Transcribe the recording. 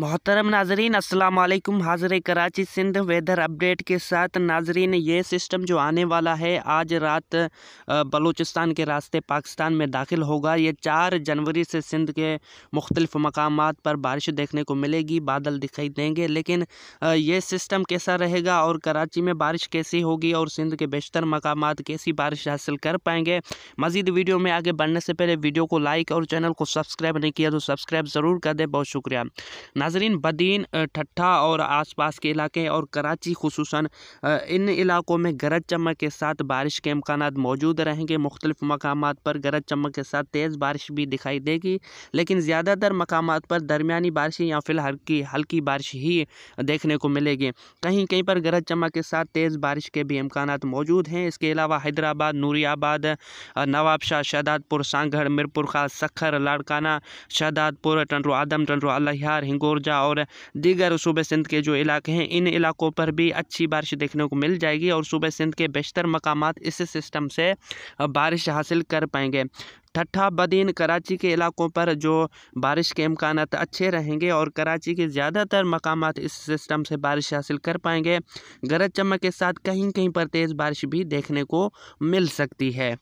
मोहतरम नाजरीन अस्सलाम वालेकुम हाजिर कराची सिंध वेदर अपडेट के साथ नाजरीन ये सिस्टम जो आने वाला है आज रात बलूचिस्तान के रास्ते पाकिस्तान में दाखिल होगा ये चार जनवरी से सिंध के मुख्तलिफ मकाम पर बारिश देखने को मिलेगी बादल दिखाई देंगे लेकिन ये सिस्टम कैसा रहेगा और कराची में बारिश कैसी होगी और सिंध के बेशतर मकाम कैसी बारिश हासिल कर पाएंगे मज़ीद वीडियो में आगे बढ़ने से पहले वीडियो को लाइक और चैनल को सब्सक्राइब नहीं किया तो सब्सक्राइब ज़रूर कर दें बहुत शुक्रिया नाजरीन बदीन ठट्ठा और आसपास के इलाके और कराची खसूस इन इलाकों में गरज चमक के साथ बारिश के अमकान मौजूद रहेंगे मुख्तलिफ मकाम पर गरज चमक के साथ तेज़ बारिश भी दिखाई देगी लेकिन ज़्यादातर मकाम पर दरमियानी बारिश या फिर हल्की हल्की बारिश ही देखने को मिलेगी कहीं कहीं पर गरज चमक के साथ तेज़ बारिश के भी अमकान मौजूद हैं इसके अलावा हैदराबाद नूरियाबाद नवाबशाह शहदादपुर सांगढ़ मिरपुर खास सखर लाड़काना शहदादपुर टंडरू आदम टंडरू अल्लाहार हिंगोर ऊर्जा और दीगर सूबे सिंध के जो इलाके हैं इन इलाकों पर भी अच्छी बारिश देखने को मिल जाएगी और सूबे सिंध के बेशतर मकाम इस सिस्टम से बारिश हासिल कर पाएंगे ठट्ठा बदीन कराची के इलाकों पर जो बारिश के इम्कान अच्छे रहेंगे और कराची के ज़्यादातर मकाम इस सिस्टम से बारिश हासिल कर पाएंगे गरज चमक के साथ कहीं कहीं पर तेज़ बारिश भी देखने को मिल सकती है